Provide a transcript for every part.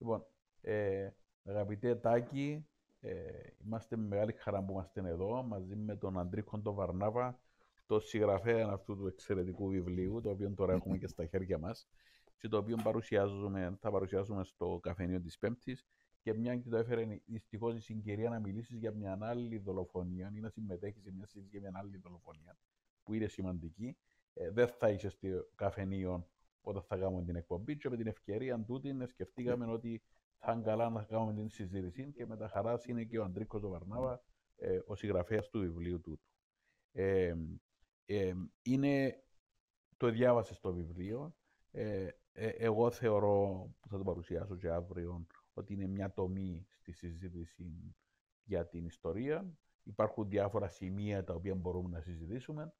Λοιπόν, ε, αγαπητέ Τάκη, ε, είμαστε με μεγάλη χαρά που είμαστε εδώ μαζί με τον αντρίχον τον Βαρνάβα, το συγγραφέα αυτού του εξαιρετικού βιβλίου, το οποίο τώρα έχουμε και στα χέρια μας και το οποίο παρουσιάζουμε, θα παρουσιάσουμε στο καφενείο της Πέμπτης και μια και το έφερε δυστυχώς η συγκυρία να μιλήσεις για μια άλλη δολοφονία ή να συμμετέχεις σε μια συζήτηση για μια άλλη δολοφονία που είναι σημαντική. Ε, δεν θα είσαι στο καφενείο όταν θα κάνουμε την εκπομπή και με την ευκαιρία τούτη σκεφτήκαμε ναι. ότι θα είναι καλά να κάνουμε την συζήτηση και με τα χαράς είναι και ο Αντρίκος ε, ο Βαρνάβα, ο συγγραφέας του βιβλίου του. Ε, ε, είναι, το διάβασες το βιβλίο, εγώ θεωρώ, που θα το παρουσιάσω και αύριο, ότι είναι μια τομή στη συζήτηση για την ιστορία. Υπάρχουν διάφορα σημεία τα οποία μπορούμε να συζητήσουμε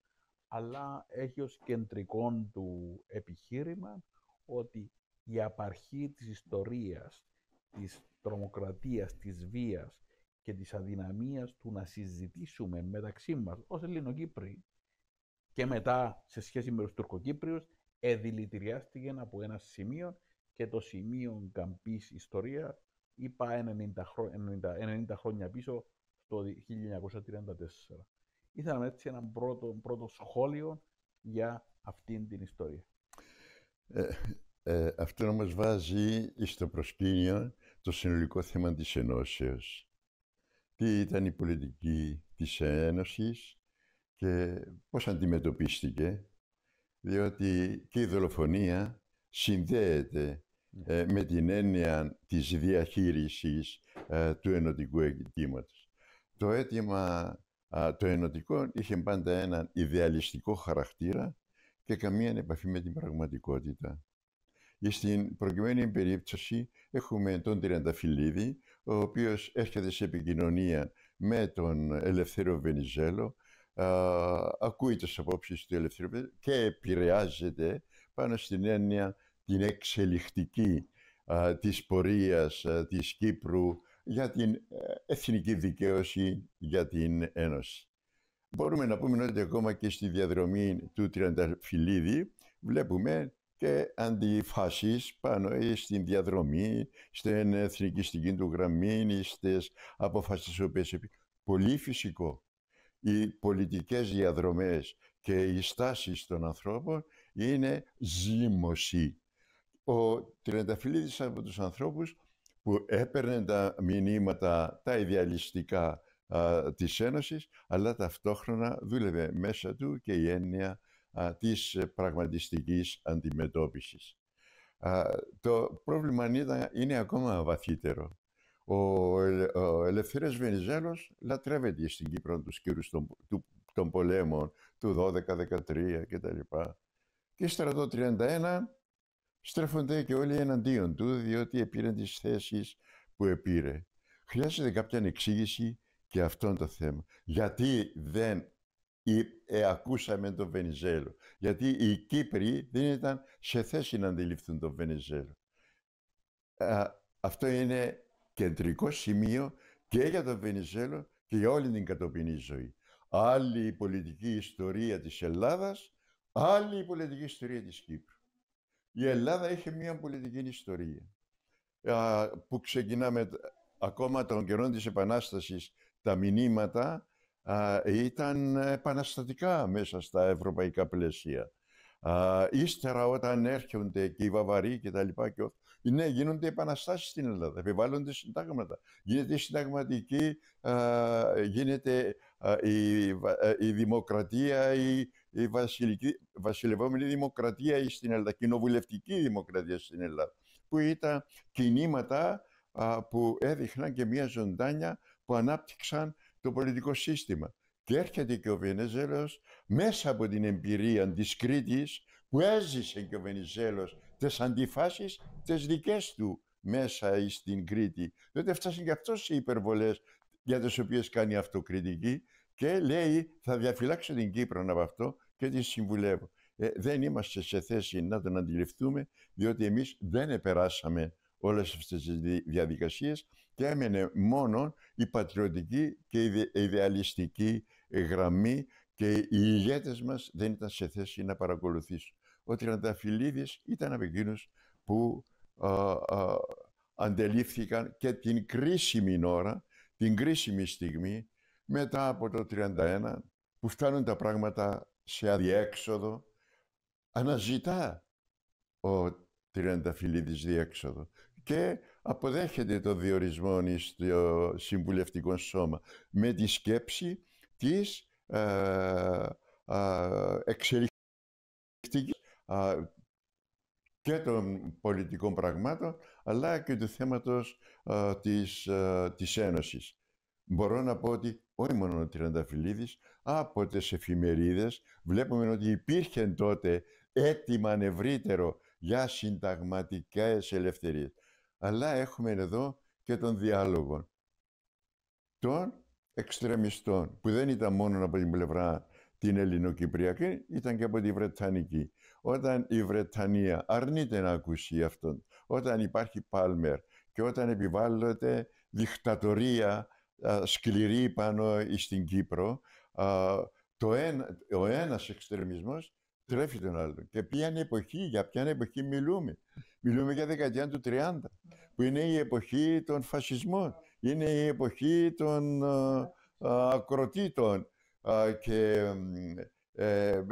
αλλά έχει ως κεντρικό του επιχείρημα ότι η απαρχή της ιστορίας, της τρομοκρατίας, της βίας και της αδυναμίας του να συζητήσουμε μεταξύ μας ως Ελληνοκύπριοι και μετά σε σχέση με τους Τουρκοκύπριους εδηλητηριάστηκε από ένα σημείο και το σημείο καμπής ιστορία είπα 90 χρόνια πίσω το 1934. Ήθελα έτσι ένα πρώτο, πρώτο σχόλιο για αυτήν την ιστορία. Ε, ε αυτό μας βάζει στο προσκήνιο το συνολικό θέμα της ενώσεως. Τι ήταν η πολιτική της Ένωσης και πώς αντιμετωπίστηκε, διότι και η δολοφονία συνδέεται ε, με την έννοια της διαχείρισης ε, του ενωτικού εγκλήματος. Το αίτημα το ενωτικό είχε πάντα έναν ιδεαλιστικό χαρακτήρα και καμία επαφή με την πραγματικότητα. Στην προκειμένη περίπτωση έχουμε τον Τριανταφυλλίδη, ο οποίος έρχεται σε επικοινωνία με τον Ελευθέρο Βενιζέλο, α, ακούει τις απόψεις του Ελευθέρου και επηρεάζεται πάνω στην έννοια την εξελιχτική α, της πορείας της Κύπρου για την ε, εθνική δικαίωση για την Ένωση. Μπορούμε να πούμε ότι ακόμα και στη διαδρομή του Τριανταφυλλίδη βλέπουμε και αντιφάσεις πάνω ε, στην διαδρομή, στην εθνικιστική του γραμμή, στις αποφάσεις οποίες πολύ φυσικό. Οι πολιτικές διαδρομές και οι στάσεις των ανθρώπων είναι ζήμωση. Ο Τριανταφυλλίδης από τους ανθρώπους που έπαιρνε τα μηνύματα τα ιδεαλιστικά α, της Ένωσης, αλλά ταυτόχρονα δούλευε μέσα του και η έννοια α, της πραγματιστικής αντιμετώπισης. το πρόβλημα είναι ακόμα βαθύτερο. Ο, ο Ελευθερίας Βενιζέλος λατρεύεται στην Κύπρο τους κύρους των, του, των πολέμων του 12-13 κτλ. Και στρατό 31 στρέφονται και όλοι εναντίον του, διότι επήραν τις θέσεις που επήρε. Χρειάζεται κάποια εξήγηση και αυτόν το θέμα. Γιατί δεν ε, ακούσαμε τον Βενιζέλο. Γιατί οι Κύπροι δεν ήταν σε θέση να αντιληφθούν τον Βενιζέλο. αυτό είναι κεντρικό σημείο και για τον Βενιζέλο και για όλη την κατοπινή ζωή. Άλλη η πολιτική ιστορία της Ελλάδας, άλλη η πολιτική ιστορία της Κύπρου. Η Ελλάδα έχει μια πολιτική ιστορία που ξεκινάμε ακόμα των καιρών της Επανάστασης τα μηνύματα ήταν επαναστατικά μέσα στα ευρωπαϊκά πλαίσια. Ύστερα όταν έρχονται και οι Βαβαροί και τα λοιπά και ναι, γίνονται επαναστάσεις στην Ελλάδα, επιβάλλονται συντάγματα. Γίνεται η συνταγματική, γίνεται ε, η, δημοκρατία, η, η βασιλική, βασιλευόμενη δημοκρατία στην Ελλάδα, κοινοβουλευτική δημοκρατία στην Ελλάδα, που ήταν κινήματα που έδειχναν και μια ζωντάνια που ανάπτυξαν το πολιτικό σύστημα. Και έρχεται και ο Βενιζέλος μέσα από την εμπειρία της Κρήτης που έζησε και ο Βενιζέλος τις αντιφάσεις τις δικές του μέσα στην Κρήτη. Τότε φτάσουν και αυτός οι υπερβολές για τις οποίες κάνει αυτοκριτική και λέει θα διαφυλάξω την Κύπρο από αυτό και τη συμβουλεύω. Ε, δεν είμαστε σε θέση να τον αντιληφθούμε, διότι εμείς δεν επεράσαμε όλες αυτές τις διαδικασίες και έμενε μόνο η πατριωτική και η ιδεαλιστική ε, γραμμή και οι ηγέτες μας δεν ήταν σε θέση να παρακολουθήσουν. Ο Τριανταφυλλίδης ήταν από εκείνους που αντελήφθηκαν και την κρίσιμη ώρα, την κρίσιμη στιγμή μετά από το 31 που φτάνουν τα πράγματα σε αδιέξοδο, αναζητά ο Τριανταφυλλίδης διέξοδο και αποδέχεται το διορισμό στο συμβουλευτικό σώμα με τη σκέψη της ε, και των πολιτικών πραγμάτων αλλά και του θέματος της, ε, της Ένωσης μπορώ να πω ότι όχι μόνο ο Τριανταφυλλίδης, από τις εφημερίδες βλέπουμε ότι υπήρχε τότε έτοιμα ευρύτερο για συνταγματικές ελευθερίες. Αλλά έχουμε εδώ και τον διάλογο των εξτρεμιστών, που δεν ήταν μόνο από την πλευρά την ελληνοκυπριακή, ήταν και από τη Βρετανική. Όταν η Βρετανία αρνείται να ακούσει αυτόν, όταν υπάρχει Πάλμερ και όταν επιβάλλεται δικτατορία σκληρή πάνω στην Κύπρο, το ένα, ο ένας εξτρεμισμός τρέφει τον άλλον. Και ποια είναι η εποχή, για ποια εποχή μιλούμε. Μιλούμε για δεκαετία του 30, που είναι η εποχή των φασισμών, είναι η εποχή των ακροτήτων. Α, και ε, ε,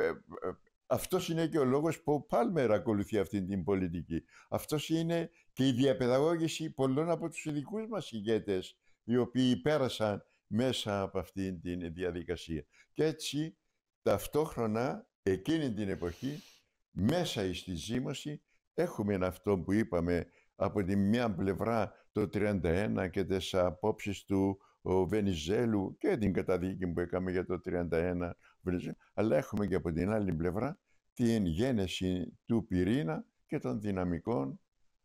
αυτός είναι και ο λόγος που ο Πάλμερ ακολουθεί αυτή την πολιτική. Αυτός είναι και η διαπαιδαγώγηση πολλών από τους ειδικούς μας ηγέτες οι οποίοι πέρασαν μέσα από αυτήν την διαδικασία. Και έτσι ταυτόχρονα εκείνη την εποχή μέσα στη ζήμωση έχουμε αυτό που είπαμε από τη μια πλευρά το 31 και τις απόψεις του ο Βενιζέλου και την καταδίκη που έκαμε για το 31 αλλά έχουμε και από την άλλη πλευρά την γένεση του πυρήνα και των δυναμικών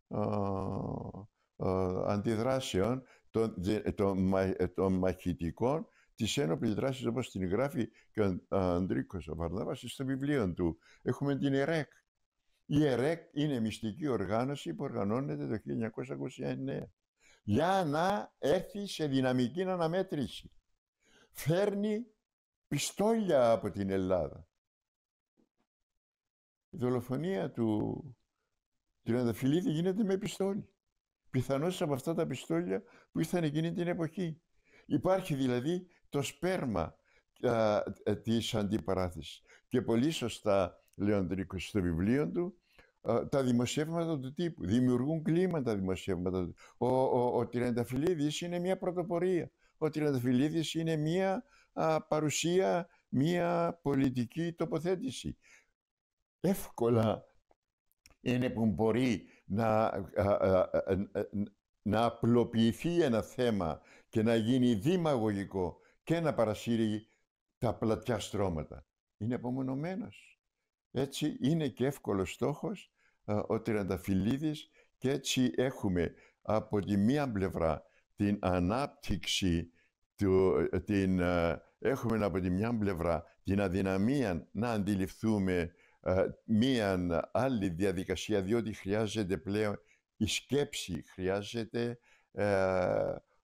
ο, αντιδράσεων των, ε, των, ε, των μαχητικών της ένοπλης δράσης, όπως την γράφει και ο Αντρίκο ε, ο στο βιβλίο του. Έχουμε την ΕΡΕΚ. Η ΕΡΕΚ είναι μυστική οργάνωση που οργανώνεται το 1929 για να έρθει σε δυναμική αναμέτρηση. Φέρνει πιστόλια από την Ελλάδα. Η δολοφονία του Τριανταφυλλίδη γίνεται με πιστόλι. Πιθανώς από αυτά τα πιστόλια που ήρθαν εκείνη την εποχή. Υπάρχει δηλαδή το σπέρμα α, ε, της αντιπαράθεσης. Και πολύ σωστά Αντρίκος στο βιβλίο του τα δημοσιεύματα του τύπου. Δημιουργούν τα δημοσιεύματα του. Ο, ο, ο είναι μια πρωτοπορία. Ο Τριανταφυλλίδης είναι μια παρουσία, μια πολιτική τοποθέτηση. Εύκολα είναι που μπορεί να, να απλοποιηθεί ένα θέμα και να γίνει δημαγωγικό και να παρασύρει τα πλατιά στρώματα. Είναι απομονωμένος. Έτσι είναι και εύκολος στόχος ε, ο Τριανταφυλλίδης και έτσι έχουμε από τη μία πλευρά την ανάπτυξη, του, ε, την, ε, έχουμε από τη μία πλευρά την αδυναμία να αντιληφθούμε μία άλλη διαδικασία διότι χρειάζεται πλέον η σκέψη χρειάζεται, ε,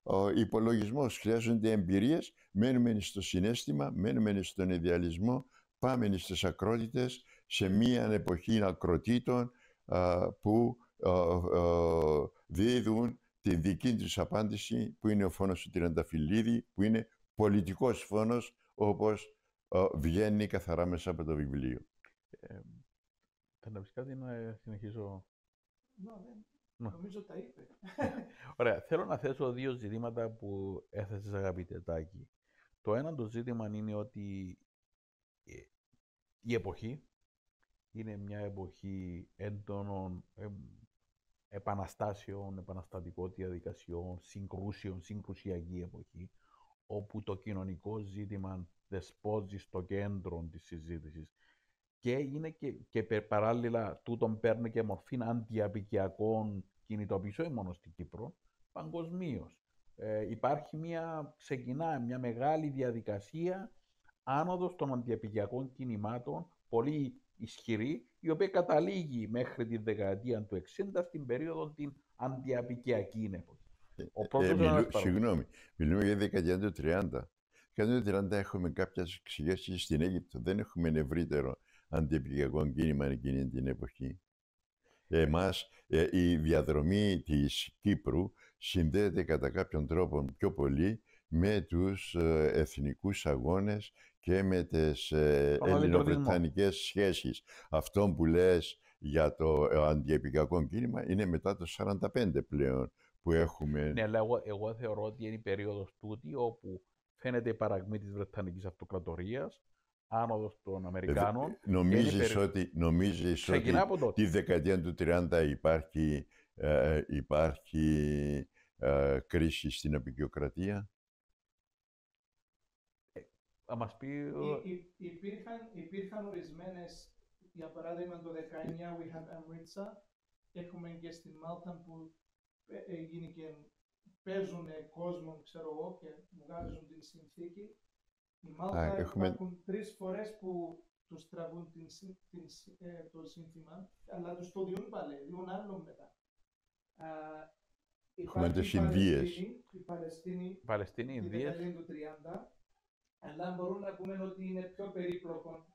ο υπολογισμός χρειάζονται εμπειρίες, μένουμε στο συνέστημα, μένουμε στον ιδεαλισμό, πάμε στις ακρότητες, σε μία εποχή ακροτήτων ε, που ε, ε, δίδουν τη δική της απάντηση που είναι ο φόνος του Τριανταφυλλίδη, που είναι πολιτικός φόνος όπως ε, βγαίνει καθαρά μέσα από το βιβλίο. Ε, θα να κάτι να συνεχίζω. Ναι. Νομίζω τα είπε. Ωραία. Θέλω να θέσω δύο ζητήματα που έθεσες αγαπητέ Τάκη. Το ένα το ζήτημα είναι ότι ε, η εποχή είναι μια εποχή έντονων ε, επαναστάσεων, επαναστατικών διαδικασιών, συγκρούσεων, συγκρουσιακή εποχή, όπου το κοινωνικό ζήτημα δεσπόζει στο κέντρο της συζήτησης και είναι και, και παράλληλα τούτον παίρνει και μορφή αντιαπικιακών κινητοποιήσω μόνο στην Κύπρο, παγκοσμίως. Ε, υπάρχει μια, ξεκινά μια μεγάλη διαδικασία άνοδος των αντιεπικιακών κινημάτων, πολύ ισχυρή, η οποία καταλήγει μέχρι τη δεκαετία του 60 στην περίοδο την αντιαπικιακή εποχή. ε, ε μιλού, συγγνώμη, μιλούμε για δεκαετία του 30. Δεκαετία του 30 έχουμε κάποια εξηγήσεις στην Αίγυπτο. Δεν έχουμε ευρύτερο αντιεπικιακό κίνημα εκείνη την εποχή εμάς ε, η διαδρομή της Κύπρου συνδέεται κατά κάποιον τρόπο πιο πολύ με τους ε, εθνικούς αγώνες και με τις ε, ελληνοβρετανικές σχέσεις. Αυτό που λες για το αντιεπικακό κίνημα είναι μετά το 1945 πλέον που έχουμε... Ναι, αλλά εγώ, εγώ θεωρώ ότι είναι η περίοδος τούτη όπου φαίνεται η παραγμή της Βρετανικής Αυτοκρατορίας Νομίζω των Αμερικάνων. νομίζεις ότι, νομίζεις ότι τη δεκαετία του 30 ε, υπάρχει, ε, κρίση στην απεικιοκρατία. Ε, θα μας πει... υπήρχαν, υπήρχαν ορισμένες, για παράδειγμα το 19 we had Amritza, έχουμε και στην Μάλτα που ε, γίνηκε, παίζουν κόσμο, ξέρω εγώ, και βγάζουν την συνθήκη. Η Μάλτα έχουμε... υπάρχουν τρεις φορές που τους τραβούν ε, το σύνθημα, αλλά τους το διούν πάλι, διούν άλλο μετά. Α, έχουμε τι οι Η Παλαιστίνη, Παλαιστίνη η του αλλά μπορούμε να πούμε ότι είναι πιο περίπλοκο.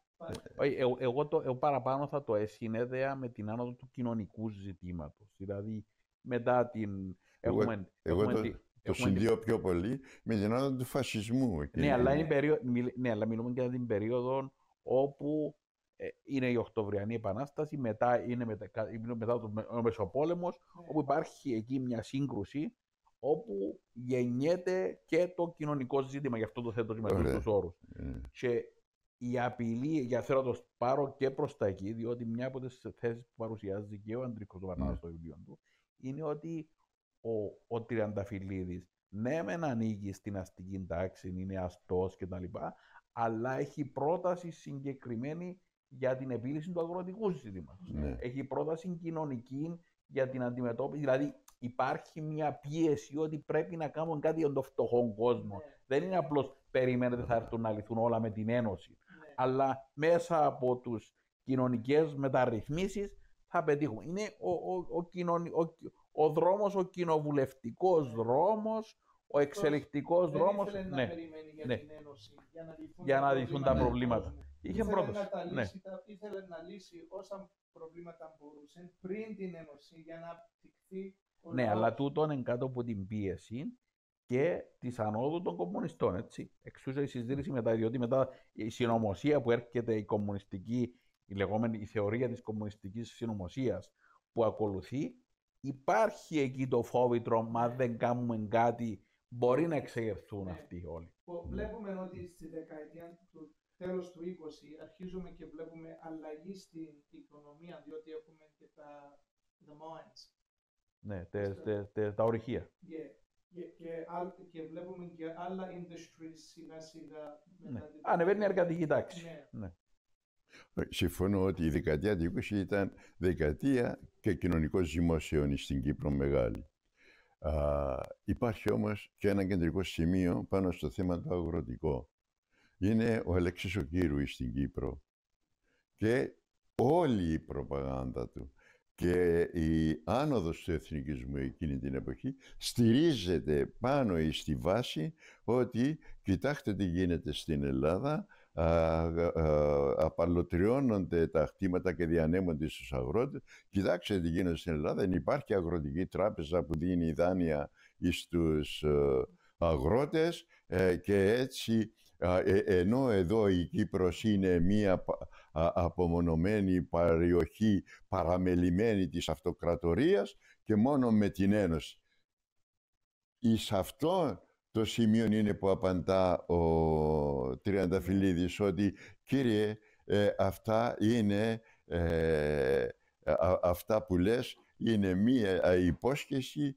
Ε, ε, εγώ το, εγώ παραπάνω θα το έσυνεδεα με την άνοδο του κοινωνικού ζητήματος, Δηλαδή, μετά την... Εγώ, έχουμε, το... Το συνδύω πιο πολύ με την ώρα του φασισμού. Ναι, αλλά, είναι ναι, αλλά μιλούμε για την περίοδο όπου ε, είναι η Οκτωβριανή Επανάσταση, μετά είναι μετά, μετά ο Μεσοπόλεμος, ναι. όπου υπάρχει εκεί μια σύγκρουση, όπου γεννιέται και το κοινωνικό ζήτημα, γι' αυτό το θέτω με αυτούς τους όρους. Ναι. Και η απειλή, για θέλω να το πάρω και προς τα εκεί, διότι μια από τις θέσεις που παρουσιάζει και ο Αντρίκος Βανάρα ναι. στο βιβλίο του, είναι ότι ο, ο Τριανταφυλλίδης ναι μεν ανοίγει στην αστική τάξη, είναι αστός κτλ. Αλλά έχει πρόταση συγκεκριμένη για την επίλυση του αγροτικού ζητήματο. Ναι. Έχει πρόταση κοινωνική για την αντιμετώπιση. Δηλαδή υπάρχει μια πίεση ότι πρέπει να κάνουν κάτι για τον φτωχό κόσμο. Ναι. Δεν είναι απλώς περιμένετε θα έρθουν να λυθούν όλα με την Ένωση. Ναι. Αλλά μέσα από τους κοινωνικές μεταρρυθμίσεις θα πετύχουν. Είναι ο, ο, ο, ο, ο δρόμος, ο κοινοβουλευτικός δρόμος, ο εξελικτικός δεν δρόμος. Δεν ναι, να περιμένει για ναι. την Ένωση για να λυθούν, τα προβλήματα. Είχε πρόταση. Να ναι. ήθελε να λύσει όσα προβλήματα μπορούσε πριν την Ένωση για να απτυχθεί Ναι, αλλά τούτο είναι κάτω από την πίεση και της ανόδου των κομμουνιστών. Έτσι. η συζήτηση μετά, διότι μετά η συνωμοσία που έρχεται η κομμουνιστική, η λεγόμενη η θεωρία της κομμουνιστικής συνωμοσίας που ακολουθεί, υπάρχει εκεί το φόβητρο, μα δεν κάνουμε κάτι, μπορεί να εξεγερθούν ναι. αυτοί όλοι. Βλέπουμε ότι στη δεκαετία του τέλος του 20 αρχίζουμε και βλέπουμε αλλαγή στην οικονομία, διότι έχουμε και τα the Ναι, τα, τα ορυχεία. Και, και, βλέπουμε και άλλα industries σιγά σιγά. Ναι. Ανεβαίνει η εργατική τάξη. Ναι. ναι. Ε, συμφωνώ ότι η δεκαετία του 20 ήταν δεκαετία και κοινωνικός ζημόσεων στην Κύπρο μεγάλη. Α, υπάρχει όμως και ένα κεντρικό σημείο πάνω στο θέμα το αγροτικό. Είναι ο Αλέξης ο στην Κύπρο και όλη η προπαγάνδα του και η άνοδος του εθνικισμού εκείνη την εποχή στηρίζεται πάνω στη βάση ότι κοιτάξτε τι γίνεται στην Ελλάδα, ε, ε, απαλωτριώνονται τα χτήματα και διανέμονται στους αγρότες. Κοιτάξτε τι γίνεται στην Ελλάδα, δεν υπάρχει αγροτική τράπεζα που δίνει δάνεια στους ε, αγρότες και έτσι ενώ εδώ η Κύπρος είναι μία απομονωμένη περιοχή παραμελημένη της αυτοκρατορίας και μόνο με την Ένωση. Εις αυτό το σημείο είναι που απαντά ο Τριανταφυλλίδης ότι «Κύριε, ε, αυτά είναι, ε, αυτά που λες είναι μία υπόσχεση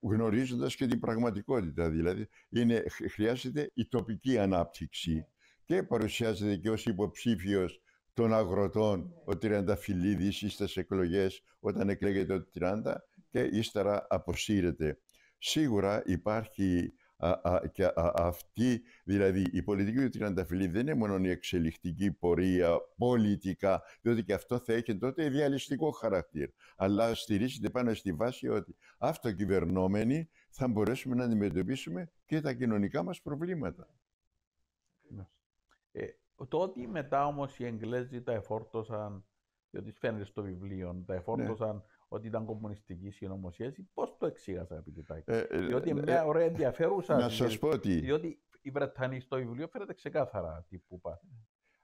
γνωρίζοντας και την πραγματικότητα. Δηλαδή, είναι, χρειάζεται η τοπική ανάπτυξη και παρουσιάζεται και ως υποψήφιος των αγροτών ο Τριανταφυλλίδης στις εκλογές όταν εκλέγεται ο Τριάντα και ύστερα αποσύρεται. Σίγουρα υπάρχει α, α, και αυτή, δηλαδή η πολιτική του Τριανταφυλλή δεν είναι μόνο η εξελιχτική πορεία πολιτικά, διότι και αυτό θα έχει τότε διαλυστικό χαρακτήρα. Αλλά στηρίζεται πάνω στη βάση ότι αυτοκυβερνόμενοι θα μπορέσουμε να αντιμετωπίσουμε και τα κοινωνικά μας προβλήματα. Ε, το ότι μετά όμως οι Εγγλέζοι τα εφόρτωσαν, διότι φαίνεται στο βιβλίο, τα ναι. εφόρτωσαν ότι ήταν κομμουνιστική συνωμοσία. Πώς το εξήγασα, αγαπητοί Τάκη. Ε, ε, διότι ε, μια ωραία ενδιαφέρουσα. Να σας πω ότι. Διότι οι Βρετανοί στο βιβλίο φαίνεται ξεκάθαρα τι που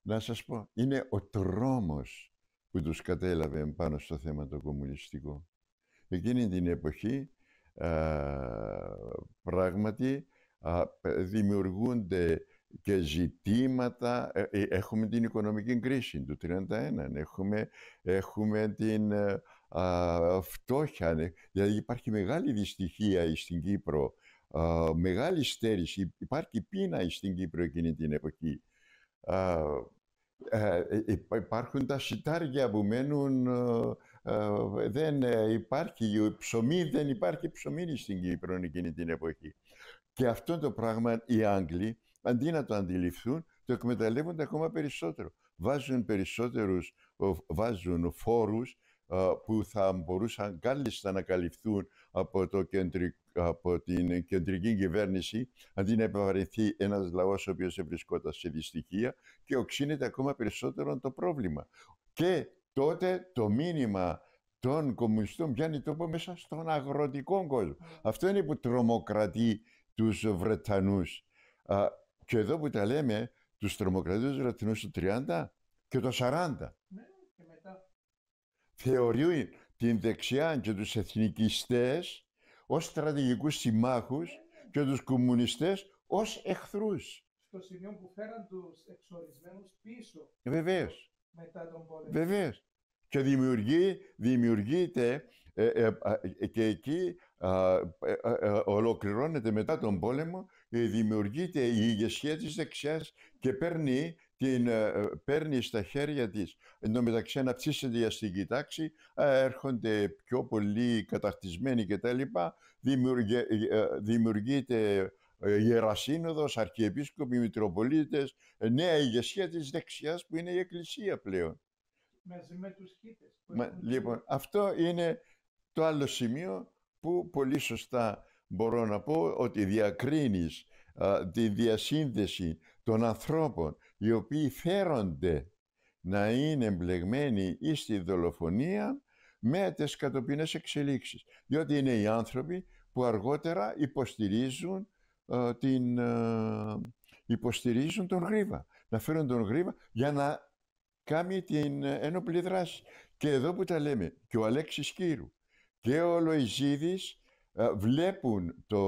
Να σας πω, είναι ο τρόμος που τους κατέλαβε πάνω στο θέμα το κομμουνιστικό. Εκείνη την εποχή α, πράγματι δημιουργούνται και ζητήματα. Έχουμε την οικονομική κρίση του 1931, έχουμε, έχουμε την α, φτώχεια, δηλαδή υπάρχει μεγάλη δυστυχία στην Κύπρο, μεγάλη στέρηση, υπάρχει πείνα στην Κύπρο εκείνη την εποχή. Α, ε, ε, ε, υπάρχουν τα σιτάρια που μένουν, δεν υπάρχει ψωμί, δεν υπάρχει ψωμί στην Κύπρο εκείνη την εποχή. Και αυτό το πράγμα οι Άγγλοι, αντί να το αντιληφθούν, το εκμεταλλεύονται ακόμα περισσότερο. Βάζουν περισσότερους, βάζουν φόρους που θα μπορούσαν κάλλιστα να καλυφθούν από, το από την κεντρική κυβέρνηση, αντί να επιβαρυνθεί ένας λαός ο οποίος βρισκόταν σε δυστυχία και οξύνεται ακόμα περισσότερο το πρόβλημα. Και τότε το μήνυμα των κομμουνιστών πιάνει τόπο μέσα στον αγροτικό κόσμο. Αυτό είναι που τρομοκρατεί τους Βρετανούς. και εδώ που τα λέμε, τους τρομοκρατεί τους Βρετανούς του 30 και το 40 θεωρεί την δεξιά και τους εθνικιστές ως στρατηγικούς συμμάχους και τους κομμουνιστές ως εχθρούς. Στο σημείο που φέραν τους εξορισμένους πίσω. Βεβαίως. Μετά τον πόλεμο. Βεβαίως. Και δημιουργεί, δημιουργείται ε, ε, ε και εκεί ε, ε, ολοκληρώνεται μετά τον πόλεμο, δημιουργείται η ηγεσία της δεξιάς και παίρνει την ε, ε, παίρνει στα χέρια της. ενώ μεταξύ αναψίσεται η αστική τάξη, ε, έρχονται πιο πολύ καταρτισμένοι κτλ. Δημιουργείται Ιερασύνοδος, Αρχιεπίσκοποι, Μητροπολίτες, νέα ηγεσία της δεξιάς που είναι η Εκκλησία πλέον. λοιπόν, αυτό είναι το άλλο σημείο που πολύ σωστά μπορώ να πω ότι διακρίνεις τη διασύνδεση των ανθρώπων οι οποίοι φέρονται να είναι εμπλεγμένοι ή στη δολοφονία με τις κατοπινές εξελίξεις. Διότι είναι οι άνθρωποι που αργότερα υποστηρίζουν, ε, την, ε, υποστηρίζουν τον γρίβα. Να φέρουν τον γρίβα για να κάνει την ένοπλη δράση. Και εδώ που τα λέμε και ο Αλέξης Κύρου και ο Λοϊζίδης ε, βλέπουν το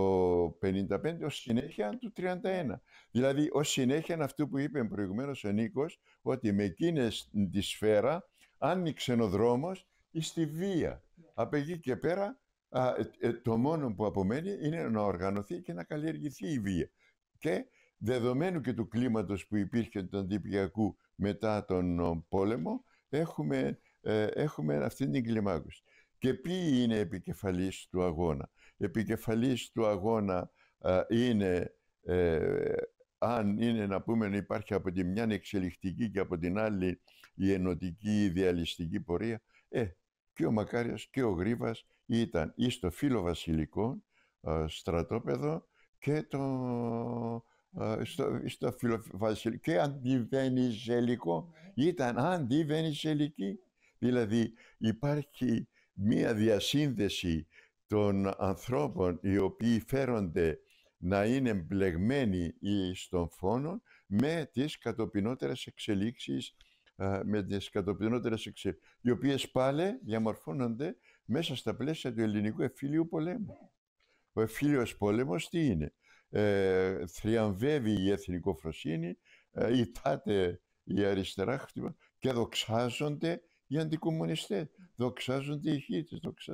55 ως συνέχεια του 31. Δηλαδή ως συνέχεια αυτού που είπε προηγουμένως ο Νίκος, ότι με εκείνη τη σφαίρα άνοιξε ο δρόμος στη βία. Από εκεί και πέρα ε, ε, το μόνο που απομένει είναι να οργανωθεί και να καλλιεργηθεί η βία. Και δεδομένου και του κλίματος που υπήρχε του αντιπιακού μετά τον πόλεμο, έχουμε, έχουμε αυτή την κλιμάκωση. Και ποιοι είναι επικεφαλής του αγώνα επικεφαλής του αγώνα είναι, ε, αν είναι να πούμε να υπάρχει από τη μια εξελιχτική και από την άλλη η ενωτική, ιδεαλιστική πορεία, ε, και ο Μακάριος και ο Γρίβας ήταν ή στο φίλο βασιλικό στρατόπεδο και το στο, στο φιλοβασιλικό και αντιβενιζελικό ήταν αντιβενιζελική δηλαδή υπάρχει μία διασύνδεση των ανθρώπων οι οποίοι φέρονται να είναι μπλεγμένοι στον φόνο με τις κατοπινότερες εξελίξεις, με τις κατοπινότερες εξελίξεις, οι οποίες πάλι διαμορφώνονται μέσα στα πλαίσια του ελληνικού εφήλιου πολέμου. Ο εφήλιος πόλεμος τι είναι. Ε, θριαμβεύει η εθνικοφροσύνη, ε, ητάται η αριστερά χτυπά και δοξάζονται οι αντικομμουνιστές, δοξάζονται οι χίτες, δοξα...